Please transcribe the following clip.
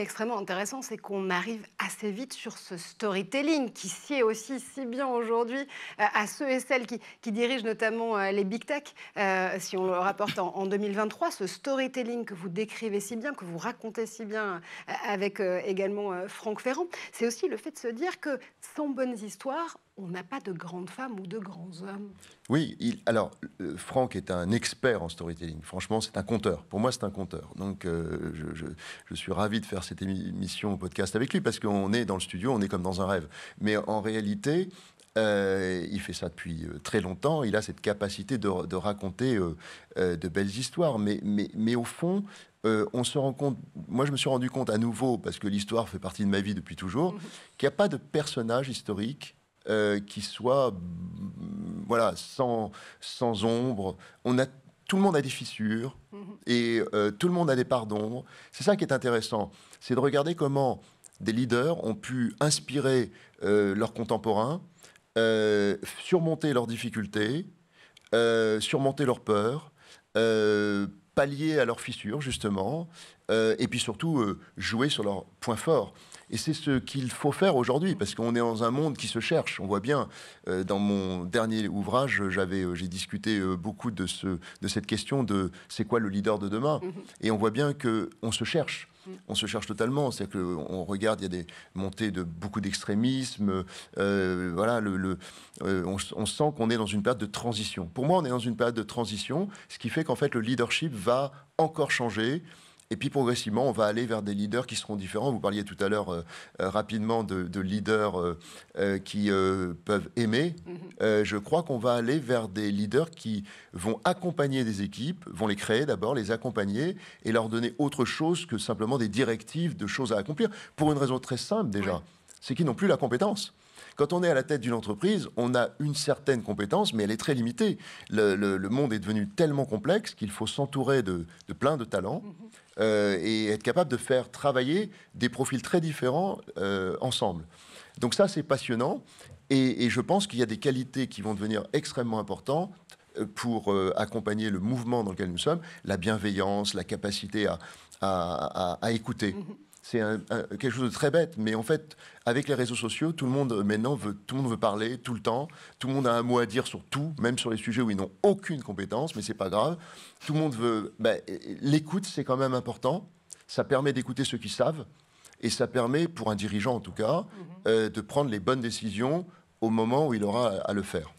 extrêmement intéressant, c'est qu'on arrive assez vite sur ce storytelling qui sied aussi si bien aujourd'hui euh, à ceux et celles qui, dirigent notamment euh, les big tech. Euh, si on le rapporte en, 2023, ce storytelling que vous décrivez si bien, que vous racontez si bien avec également Franck Ferrand, c'est aussi le fait de se dire que sans bonnes histoires, on n'a pas de grandes femmes ou de grands hommes. Oui, il, alors euh, Franck est un expert en storytelling. Franchement, c'est un conteur. Pour moi, c'est un conteur. Donc, euh, je, suis ravi de faire cette émission au podcast avec lui parce qu'on est dans le studio, on est comme dans un rêve. Mais en réalité, euh, il fait ça depuis très longtemps. Il a cette capacité de, raconter de belles histoires. Mais, mais, mais au fond, on se rend compte, moi je me suis rendu compte à nouveau, parce que l'histoire fait partie de ma vie depuis toujours, mm-hmm. qu'il n'y a pas de personnage historique euh, qui soit voilà, sans, sans ombre. On a tout le monde a des fissures mhm. et euh, tout le monde a des parts d'ombre. C'est ça qui est intéressant, c'est de regarder comment des leaders ont pu inspirer euh, leurs contemporains, surmonter leurs difficultés, surmonter leurs peurs, pallier à leurs fissures justement, et puis surtout jouer sur leurs points forts. Et c'est ce qu'il faut faire aujourd'hui, parce qu'on est dans un monde qui se cherche. On voit bien, euh, dans mon dernier ouvrage, j'avais, euh, j'ai discuté euh, beaucoup de, ce, de cette question de c'est quoi le leader de demain mm-hmm. Et on voit bien qu'on se cherche. Mm. On se cherche totalement, c'est que on regarde, il y a des montées de beaucoup d'extrémisme. voilà, le, on, on, sent qu'on est dans une période de transition. Pour moi, on est dans une période de transition, ce qui fait qu'en fait le leadership va encore changer. Et puis progressivement, on va aller vers des leaders qui seront différents. Vous parliez tout à l'heure euh, euh, rapidement de, leaders euh, qui peuvent aimer. Mhm. je crois qu'on va aller vers des leaders qui vont accompagner des équipes, vont les créer d'abord, les accompagner et leur donner autre chose que simplement des directives de choses à accomplir. Pour une raison très simple déjà, c'est qu'ils n'ont plus la compétence. Quand on est à la tête d'une entreprise, on a une certaine compétence, mais elle est très limitée. Le, monde est devenu tellement complexe qu'il faut s'entourer de, plein de talents. Mhm. Euh, et être capable de faire travailler des profils très différents euh, ensemble. Donc ça, c'est passionnant. Et, je pense qu'il y a des qualités qui vont devenir extrêmement importantes euh, pour accompagner le mouvement dans lequel nous sommes, la bienveillance, la capacité à écouter. Mm-hmm. C'est quelque chose de très bête, mais en fait, avec les réseaux sociaux, tout le monde maintenant veut, tout le monde veut parler tout le temps. Tout le monde a un mot à dire sur tout, même sur les sujets où ils n'ont aucune compétence, mais c'est pas grave. Tout le monde veut. Ben, l'écoute, c'est quand même important. Ça permet d'écouter ceux qui savent, et ça permet, pour un dirigeant en tout cas, mhm. euh, de prendre les bonnes décisions au moment où il aura à le faire.